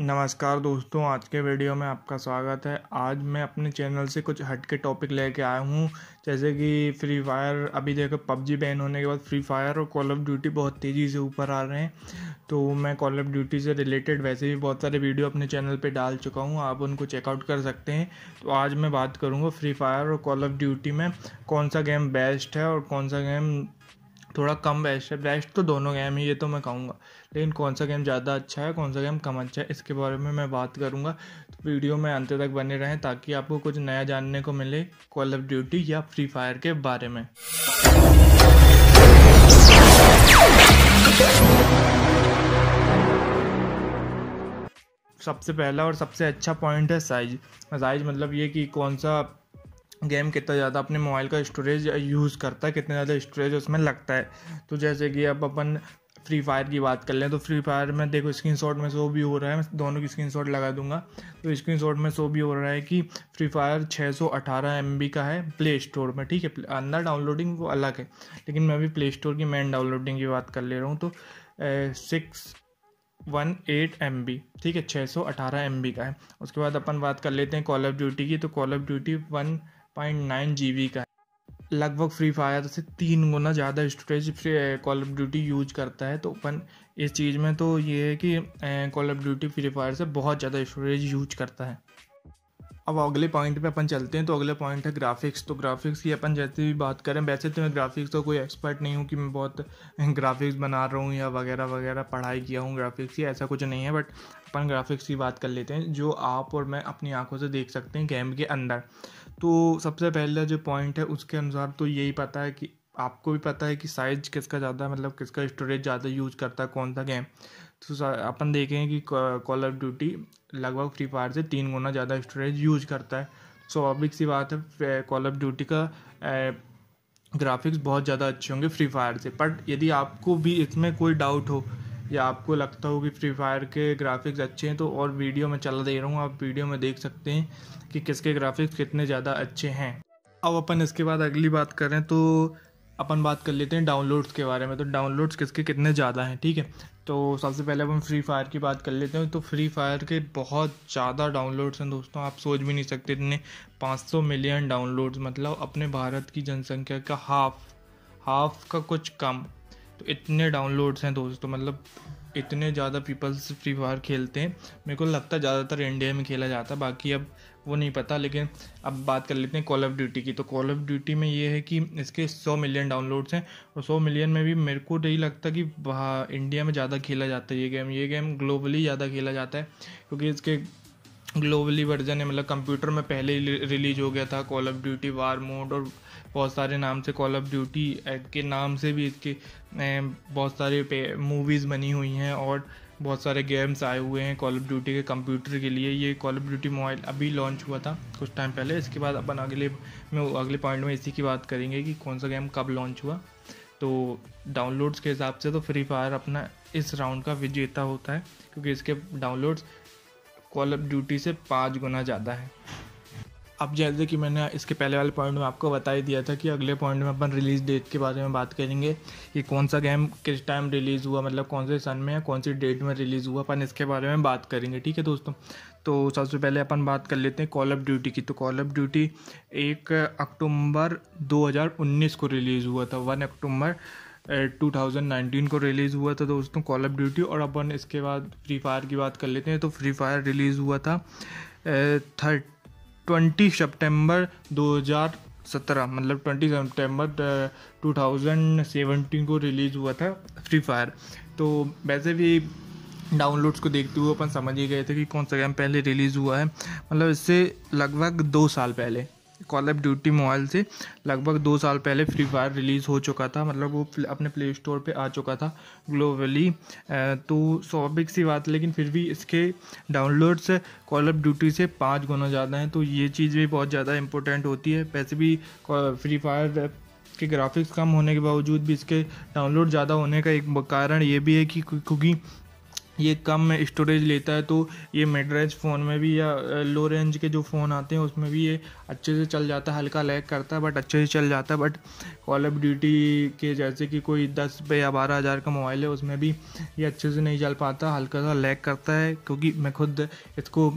नमस्कार दोस्तों आज के वीडियो में आपका स्वागत है आज मैं अपने चैनल से कुछ हट के टॉपिक लेके आया हूँ जैसे कि फ्री फायर अभी देखो पबजी बैन होने के बाद फ्री फायर और कॉल ऑफ ड्यूटी बहुत तेज़ी से ऊपर आ रहे हैं तो मैं कॉल ऑफ ड्यूटी से रिलेटेड वैसे भी बहुत सारे वीडियो अपने चैनल पर डाल चुका हूँ आप उनको चेकआउट कर सकते हैं तो आज मैं बात करूँगा फ्री फायर और कॉल ऑफ ड्यूटी में कौन सा गेम बेस्ट है और कौन सा गेम थोड़ा कम बेस्ट है बेस्ट तो दोनों गेम ही ये तो मैं कहूँगा लेकिन कौन सा गेम ज़्यादा अच्छा है कौन सा गेम कम अच्छा है इसके बारे में मैं बात करूँगा तो वीडियो में अंत तक बने रहें ताकि आपको कुछ नया जानने को मिले कॉल ऑफ ड्यूटी या फ्री फायर के बारे में सबसे पहला और सबसे अच्छा पॉइंट है साइज साइज मतलब ये कि कौन सा गेम कितना ज़्यादा अपने मोबाइल का स्टोरेज यूज़ करता है कितना ज़्यादा स्टोरेज उसमें लगता है तो जैसे कि अब अपन फ्री फायर की बात कर लें तो फ्री फायर में देखो स्क्रीन शॉट में शो भी हो रहा है मैं दोनों की स्क्रीन शॉट लगा दूंगा तो स्क्रीन शॉट में शो भी हो रहा है कि फ्री फायर 618 सौ का है प्ले स्टोर में ठीक है अंदर डाउनलोडिंग वो अलग है लेकिन मैं अभी प्ले स्टोर की मेन डाउनलोडिंग की बात कर ले रहा हूँ तो six one eight M B ठीक है छः सौ अठारह एम बी का है उसके बाद अपन बात कर लेते हैं कॉल ऑफ ड्यूटी की तो call of Duty one point nine G B का है लगभग फ्री फायर से तीन गुना ज़्यादा storage Call of Duty use करता है तो अपन इस चीज़ में तो ये है कि call of Duty Free Fire से बहुत ज़्यादा स्टोरेज यूज करता है अब अगले पॉइंट पे अपन चलते हैं तो अगले पॉइंट है ग्राफिक्स तो ग्राफिक्स की अपन जैसे भी बात करें वैसे तो मैं ग्राफिक्स तो कोई एक्सपर्ट नहीं हूँ कि मैं बहुत ग्राफिक्स बना रहा हूँ या वगैरह वगैरह पढ़ाई किया हूँ ग्राफिक्स की ऐसा कुछ नहीं है बट अपन ग्राफिक्स की बात कर लेते हैं जो आप और मैं अपनी आंखों से देख सकते हैं गेम के अंदर तो सबसे पहला जो पॉइंट है उसके अनुसार तो यही पता है कि आपको भी पता है कि साइज किसका ज़्यादा है मतलब किसका स्टोरेज ज़्यादा यूज करता है कौन सा गेम तो अपन देखें कि कॉल ऑफ ड्यूटी लगभग फ्री फायर से तीन गुना ज़्यादा स्टोरेज यूज करता है स्वाभाविक सी बात है कॉल ऑफ ड्यूटी का ग्राफिक्स बहुत ज़्यादा अच्छे होंगे फ्री फायर से बट यदि आपको भी इसमें कोई डाउट हो या आपको लगता हो कि फ्री फायर के ग्राफिक्स अच्छे हैं तो और वीडियो में चला दे रहा हूँ आप वीडियो में देख सकते हैं कि किसके ग्राफिक्स कितने ज़्यादा अच्छे हैं अब अपन इसके बाद अगली बात करें तो अपन बात कर लेते हैं डाउनलोड्स के बारे में तो डाउनलोड्स किसके कितने ज़्यादा हैं ठीक है तो सबसे पहले अपन फ्री फायर की बात कर लेते हैं तो फ्री फायर के बहुत ज़्यादा डाउनलोड्स हैं दोस्तों आप सोच भी नहीं सकते इतने 500 मिलियन डाउनलोड्स मतलब अपने भारत की जनसंख्या का हाफ हाफ का कुछ कम तो इतने डाउनलोड्स हैं दोस्तों मतलब इतने ज़्यादा पीपल्स फ्री फायर खेलते हैं मेरे को लगता है ज़्यादातर इंडिया में खेला जाता है बाकी अब वो नहीं पता लेकिन अब बात कर लेते हैं कॉल ऑफ ड्यूटी की तो कॉल ऑफ ड्यूटी में ये है कि इसके 100 मिलियन डाउनलोड्स हैं और 100 मिलियन में भी मेरे को नहीं लगता कि इंडिया में ज़्यादा खेला जाता है ये गेम ये गेम ग्लोबली ज़्यादा खेला जाता है क्योंकि इसके ग्लोबली वर्जन है मतलब कंप्यूटर में पहले ही रिलीज हो गया था call of duty war mode और बहुत सारे नाम से कॉल ऑफ ड्यूटी के नाम से भी इसके अं, बहुत सारे मूवीज़ बनी हुई हैं और बहुत सारे गेम्स आए हुए हैं कॉल ऑफ ड्यूटी के कंप्यूटर के लिए ये कॉल ऑफ ड्यूटी मोबाइल अभी लॉन्च हुआ था कुछ टाइम पहले इसके बाद अपन अगले में अगले पॉइंट में इसी की बात करेंगे कि कौन सा गेम कब लॉन्च हुआ तो डाउनलोड्स के हिसाब से तो फ्री फायर अपना इस राउंड का विजेता होता है क्योंकि इसके डाउनलोड्स कॉल ऑफ ड्यूटी से पाँच गुना ज़्यादा है अब जैसे कि मैंने इसके पहले वाले पॉइंट में आपको बता ही दिया था कि अगले पॉइंट में अपन रिलीज़ डेट के बारे में बात करेंगे कि कौन सा गेम किस टाइम रिलीज़ हुआ मतलब कौन से सन में या कौन सी डेट में रिलीज़ हुआ अपन इसके बारे में बात करेंगे ठीक है दोस्तों तो सबसे पहले अपन बात कर लेते हैं कॉल ऑफ ड्यूटी की तो कॉल ऑफ ड्यूटी एक अक्टूबर 2019 को रिलीज़ हुआ था वन अक्टूबर 2019 को रिलीज़ हुआ था दोस्तों कॉल ऑफ ड्यूटी और अपन इसके बाद फ्री फायर की बात कर लेते हैं तो फ्री फायर रिलीज़ हुआ था थर्ट ट्वेंटी सितंबर सत्रह मतलब ट्वेंटी थाउजेंड सेवेंटीन को रिलीज़ हुआ था फ्री फायर तो वैसे भी डाउनलोड्स को देखते हुए अपन समझ ही गए थे कि कौन सा गेम पहले रिलीज़ हुआ है मतलब इससे लगभग दो साल पहले कॉल ऑफ ड्यूटी मोबाइल से लगभग दो साल पहले फ्री फायर रिलीज़ हो चुका था मतलब वो अपने प्ले स्टोर पर आ चुका था ग्लोबली तो स्वाभाविक सी बात लेकिन फिर भी इसके डाउनलोड्स कॉल ऑफ ड्यूटी से पाँच गुना ज़्यादा हैं तो ये चीज़ भी बहुत ज़्यादा इंपॉर्टेंट होती है वैसे भी फ्री फायर के ग्राफिक्स कम होने के बावजूद भी इसके डाउनलोड ज़्यादा होने का एक कारण ये भी है कि क्योंकि ये कम स्टोरेज लेता है तो ये मिड रेंज फ़ोन में भी या लो रेंज के जो फ़ोन आते हैं उसमें भी ये अच्छे से चल जाता है हल्का लैग करता है बट अच्छे से चल जाता है बट कॉल ऑफ ड्यूटी के जैसे कि कोई दस पे या बारह हज़ार का मोबाइल है उसमें भी ये अच्छे से नहीं चल पाता हल्का सा लैग करता है क्योंकि मैं खुद इसको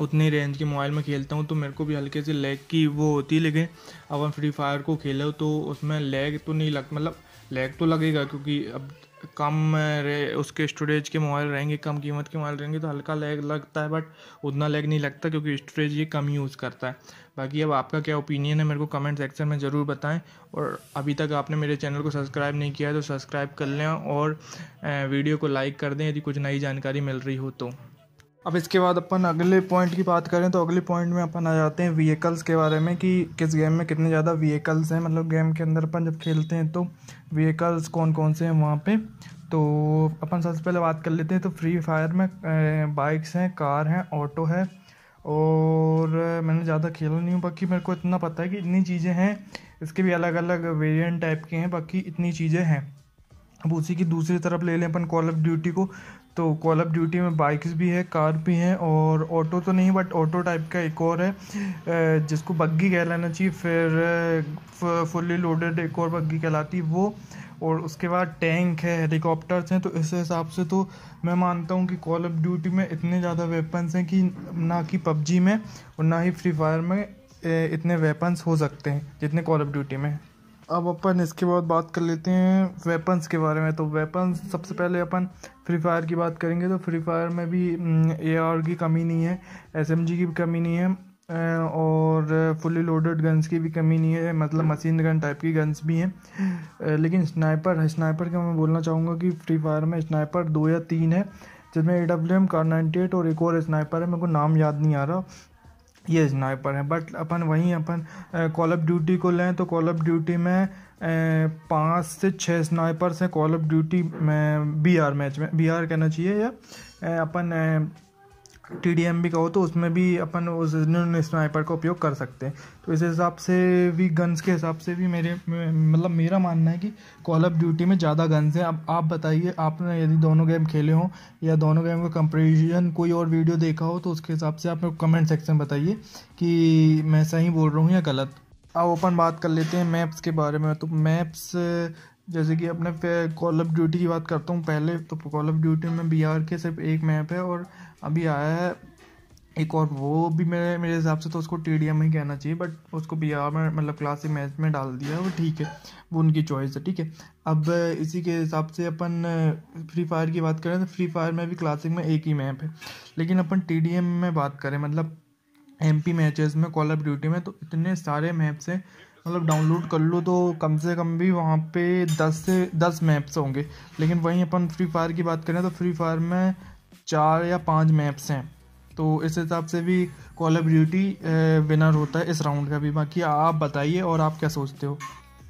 उतनी रेंज के मोबाइल में खेलता हूँ तो मेरे को भी हल्के से लैग की वो होती है लेकिन अगर फ्री फायर को खेलो तो उसमें लैग तो नहीं लग मतलब लैग तो लगेगा क्योंकि अब कम रे उसके स्टोरेज के मोबाइल रहेंगे कम कीमत के मोबाइल रहेंगे तो हल्का लैग लगता है बट उतना लैग नहीं लगता क्योंकि स्टोरेज ये कम यूज़ करता है बाकी अब आपका क्या ओपिनियन है मेरे को कमेंट सेक्शन में ज़रूर बताएं और अभी तक आपने मेरे चैनल को सब्सक्राइब नहीं किया है तो सब्सक्राइब कर लें और वीडियो को लाइक कर दें यदि कुछ नई जानकारी मिल रही हो तो अब इसके बाद अपन अगले पॉइंट की बात करें तो अगले पॉइंट में अपन आ जाते हैं व्हीकल्स के बारे में कि किस गेम में कितने ज़्यादा व्हीकल्स हैं मतलब गेम के अंदर अपन जब खेलते हैं तो व्हीकल्स कौन कौन से हैं वहाँ पे तो अपन सबसे पहले बात कर लेते हैं तो फ्री फायर में बाइक्स हैं कार हैं ऑटो है और मैंने ज़्यादा खेला नहीं हूँ बाकी मेरे को इतना पता है कि इतनी चीज़ें हैं इसके भी अलग अलग वेरियंट टाइप के हैं बाकी इतनी चीज़ें हैं अब उसी की दूसरी तरफ ले लें अपन कॉल ऑफ ड्यूटी को तो कॉल ऑफ ड्यूटी में बाइक्स भी है कार भी हैं और ऑटो तो नहीं बट ऑटो टाइप का एक और है जिसको बग्गी कहलाना चाहिए फिर फुल्ली लोडेड एक और बग्गी कहलाती वो और उसके बाद टैंक है हेलीकॉप्टर्स हैं तो इस हिसाब से तो मैं मानता हूँ कि कॉल ऑफ ड्यूटी में इतने ज़्यादा वेपन्स हैं कि ना कि पबजी में और ना ही फ्री फायर में इतने वेपन्स हो सकते हैं जितने कॉल ऑफ ड्यूटी में अब अपन इसके बाद बात कर लेते हैं वेपन्स के बारे में तो वेपन्स सबसे पहले अपन फ्री फायर की बात करेंगे तो फ्री फायर में भी ए हम्म, आर की कमी नहीं है एस एम जी की भी कमी नहीं है और फुली लोडेड गन्स की भी कमी नहीं है मतलब मशीन गन टाइप की गन्स भी हैं लेकिन स्नाइपर स्नाइपर का मैं बोलना चाहूँगा कि फ्री फायर में स्नाइपर दो या तीन है जिसमें A W M Kar ninety eight और एक और स्नाइपर है मेरे को नाम याद नहीं आ रहा ये स्नाइपर है बट अपन वहीं अपन कॉल ऑफ ड्यूटी को लें तो कॉल ऑफ ड्यूटी में पाँच से छः स्नाइपर्स हैं कॉल ऑफ ड्यूटी में बीआर मैच में बीआर कहना चाहिए या अपन टी डी एम भी कहो तो उसमें भी अपन उस स्नाइपर का उपयोग कर सकते हैं तो इस हिसाब से भी गन्स के हिसाब से भी मेरे मतलब मेरा मानना है कि कॉल ऑफ ड्यूटी में ज़्यादा गन्स हैं अब आप बताइए आपने यदि दोनों गेम खेले हों या दोनों गेम का कंपेरिजन कोई और वीडियो देखा हो तो उसके हिसाब से आप मेरे कमेंट सेक्शन में बताइए कि मैं सही बोल रहा हूँ या गलत अब अपन बात कर लेते हैं मैप्स के बारे में तो मैप्स जैसे कि अपने कॉल ऑफ ड्यूटी की बात करता हूँ पहले तो कॉल ऑफ ड्यूटी में बिहार के सिर्फ एक मैप है और अभी आया है एक और वो भी मेरे मेरे हिसाब से तो उसको टी डी एम ही कहना चाहिए बट उसको बिहार में मतलब क्लासिक मैच में डाल दिया वो ठीक है वो उनकी चॉइस है ठीक है अब इसी के हिसाब से अपन फ्री फायर की बात करें तो फ्री फायर में भी क्लासिक में एक ही मैप है लेकिन अपन टी डी एम में बात करें मतलब एम पी मैचेस में कॉल ऑफ ड्यूटी में तो इतने सारे मैप्स हैं मतलब डाउनलोड कर लो तो कम से कम भी वहाँ पे दस से दस मैप्स होंगे लेकिन वहीं अपन फ्री फायर की बात करें तो फ्री फायर में चार या पाँच मैप्स हैं तो इस हिसाब से भी कॉल ऑफ ड्यूटी विनर होता है इस राउंड का भी बाकी आप बताइए और आप क्या सोचते हो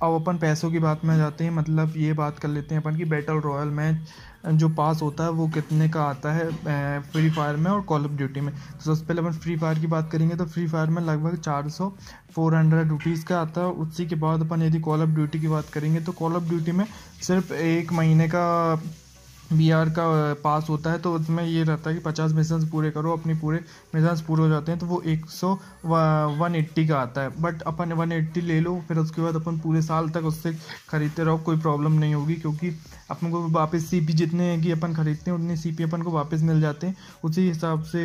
अब अपन पैसों की बात में जाते हैं मतलब ये बात कर लेते हैं अपन की बैटल रॉयल मैच जो पास होता है वो कितने का आता है फ्री फायर में और कॉल ऑफ ड्यूटी में तो सबसे पहले अपन फ्री फायर की बात करेंगे तो फ्री फायर में लगभग चार सौ फोर हंड्रेड रुपीज़ का आता है उसी के बाद अपन यदि कॉल ऑफ ड्यूटी की बात करेंगे तो कॉल ऑफ ड्यूटी में सिर्फ एक महीने का बी आर का पास होता है तो उसमें ये रहता है कि पचास मिशन पूरे करो अपने पूरे मिशन पूरे हो जाते हैं तो वो एक सौ वन एट्टी का आता है बट अपन वन एट्टी ले लो फिर उसके बाद अपन पूरे साल तक उससे ख़रीदते रहो कोई प्रॉब्लम नहीं होगी क्योंकि अपन को वापस सी पी जितने की अपन ख़रीदते हैं उतने सी पी अपन को वापस मिल जाते हैं उसी हिसाब से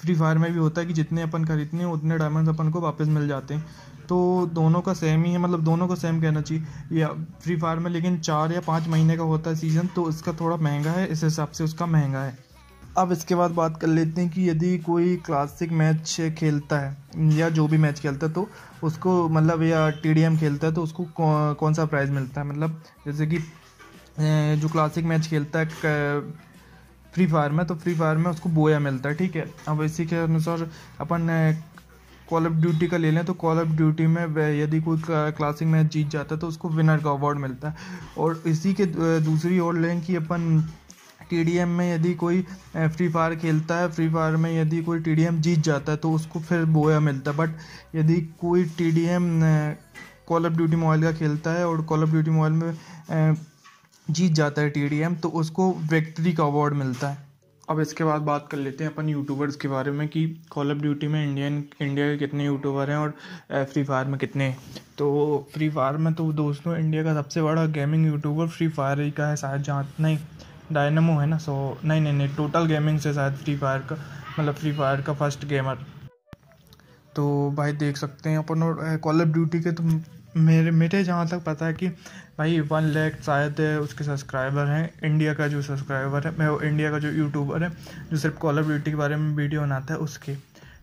फ्री फायर में भी होता है कि जितने अपन खरीदते हैं उतने डायमंड्स अपन को वापस मिल जाते हैं तो दोनों का सेम ही है मतलब दोनों को सेम कहना चाहिए या फ्री फायर में लेकिन चार या पाँच महीने का होता है सीज़न तो इसका थोड़ा महंगा है इस हिसाब से उसका महंगा है अब इसके बाद बात कर लेते हैं कि यदि कोई क्लासिक मैच खेलता है या जो भी मैच खेलता है तो उसको मतलब या टी खेलता है तो उसको कौन, कौन सा प्राइज़ मिलता है मतलब जैसे कि जो क्लासिक मैच खेलता है फ्री फायर में तो फ्री फायर में उसको बोया मिलता है ठीक है अब इसी के अनुसार अपन कॉल ऑफ ड्यूटी का ले लें तो कॉल ऑफ ड्यूटी में यदि कोई क्लासिक मैच जीत जाता है तो उसको विनर का अवार्ड मिलता है और इसी के दूसरी ओर लें कि अपन टी में यदि कोई फ्री फायर खेलता है फ्री फायर में यदि कोई टी जीत जाता है तो उसको फिर बोया मिलता है बट यदि कोई T D M call of duty mobile का खेलता है और कॉल ऑफ ड्यूटी मोबाइल में जीत जाता है टी तो उसको विक्ट्री का अवार्ड मिलता है अब इसके बाद बात कर लेते हैं अपन यूट्यूबर्स के बारे में कि कॉल ऑफ ड्यूटी में इंडियन इंडिया के कितने यूट्यूबर हैं और फ्री फायर में कितने तो फ्री फायर में तो दोस्तों इंडिया का सबसे बड़ा गेमिंग यूट्यूबर फ्री फायर ही का है शायद जहाँ नहीं डायनमो है ना सो नहीं नहीं नहीं टोटल गेमिंग से शायद फ्री फायर का मतलब फ्री फायर का फर्स्ट गेमर तो भाई देख सकते हैं अपन और कॉल ऑफ ड्यूटी के तो मेरे मेरे जहाँ तक पता है कि भाई वन लैख शायद उसके सब्सक्राइबर हैं इंडिया का जो सब्सक्राइबर है मैं वो इंडिया का जो यूट्यूबर है जो सिर्फ कॉल ऑफ ड्यूटी के बारे में वीडियो बनाता है उसके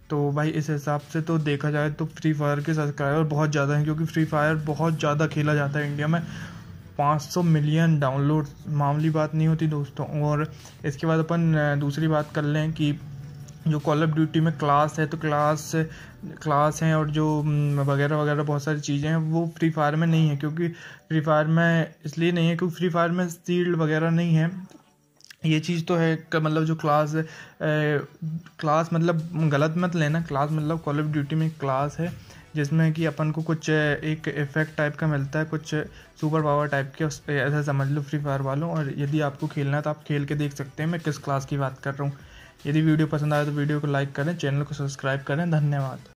तो भाई इस हिसाब से तो देखा जाए तो फ्री फायर के सब्सक्राइबर बहुत ज़्यादा हैं क्योंकि फ्री फायर बहुत ज़्यादा खेला जाता है इंडिया में 500 मिलियन डाउनलोड मामूली बात नहीं होती दोस्तों और इसके बाद अपन दूसरी बात कर लें कि जो कॉल ऑफ ड्यूटी में क्लास है तो क्लास क्लास हैं और जो वगैरह वगैरह बहुत सारी चीज़ें हैं वो फ्री फायर में नहीं है क्योंकि फ्री फायर में इसलिए नहीं है क्योंकि फ्री फायर में सील्ड वगैरह नहीं है ये चीज़ तो है मतलब जो क्लास ए, क्लास मतलब गलत मत लेना क्लास मतलब कॉल ऑफ ड्यूटी में क्लास है जिसमें कि अपन को कुछ एक इफेक्ट टाइप का मिलता है कुछ सुपर पावर टाइप के ऐसा समझ लो फ्री फायर वालों और यदि आपको खेलना है तो आप खेल के देख सकते हैं मैं किस क्लास की बात कर रहा हूँ यदि वीडियो पसंद आए तो वीडियो को लाइक करें चैनल को सब्सक्राइब करें धन्यवाद